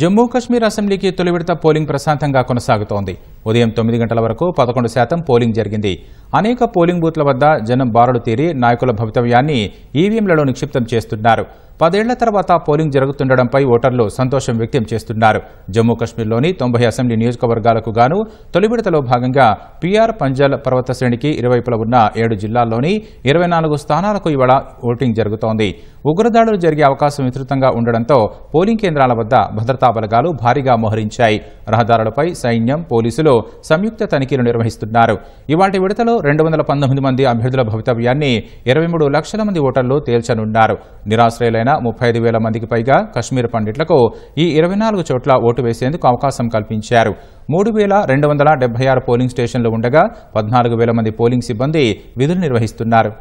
జమ్మూ కశ్మీర్ అసెంబ్లీకి తొలి విడత పోలింగ్ ప్రశాంతంగా కొనసాగుతోంది ఉదయం తొమ్మిది గంటల వరకు పదకొండు శాతం పోలింగ్ జరిగింది అనేక పోలింగ్ బూత్ల వద్ద జనం బారులు తీరి నాయకుల భవితవ్యాన్ని ఈవీఎంలలో నిక్షిప్తం చేస్తున్నారు పదేళ్ల తర్వాత పోలింగ్ జరుగుతుండడంపై ఓటర్లు సంతోషం వ్యక్తం చేస్తున్నారు జమ్మూ కశ్మీర్లోని తొంభై అసెంబ్లీ నియోజకవర్గాలకు గాను తొలి విడతలో భాగంగా పీఆర్ పంజల్ పర్వత శ్రేణికి ఇరువైపుల ఉన్న ఏడు జిల్లాల్లోని ఇరవై నాలుగు స్థానాలకు ఇవాళ ఓటింగ్ జరుగుతోంది ఉగ్రదాడులు జరిగే అవకాశం విస్తృతంగా ఉండడంతో పోలింగ్ కేంద్రాల వద్ద భద్రతా బలగాలు భారీగా మోహరించాయి రహదారులపై సైన్యం పోలీసులు సంయుక్త తనిఖీలు నిర్వహిస్తున్నారు ఇవాటి విడతలో రెండు వందల పంతొమ్మిది మంది అభ్యర్థుల భవితవ్యాన్ని ఇరవై మూడు లక్షల మంది ఓటర్లు తేల్చనున్నారు నిరాశ్రయులైన ముప్పై ఐదు వేల మందికి పైగా కశ్మీర్ పండిట్లకు ఈ ఇరవై నాలుగు చోట్ల ఓటు వేసేందుకు అవకాశం కల్పించారు మూడు వేల రెండు వందల డెబ్బై ఆరు పోలింగ్ స్టేషన్లు ఉండగా పద్నాలుగు వేల మంది పోలింగ్ సిబ్బంది విధులు నిర్వహిస్తున్నారు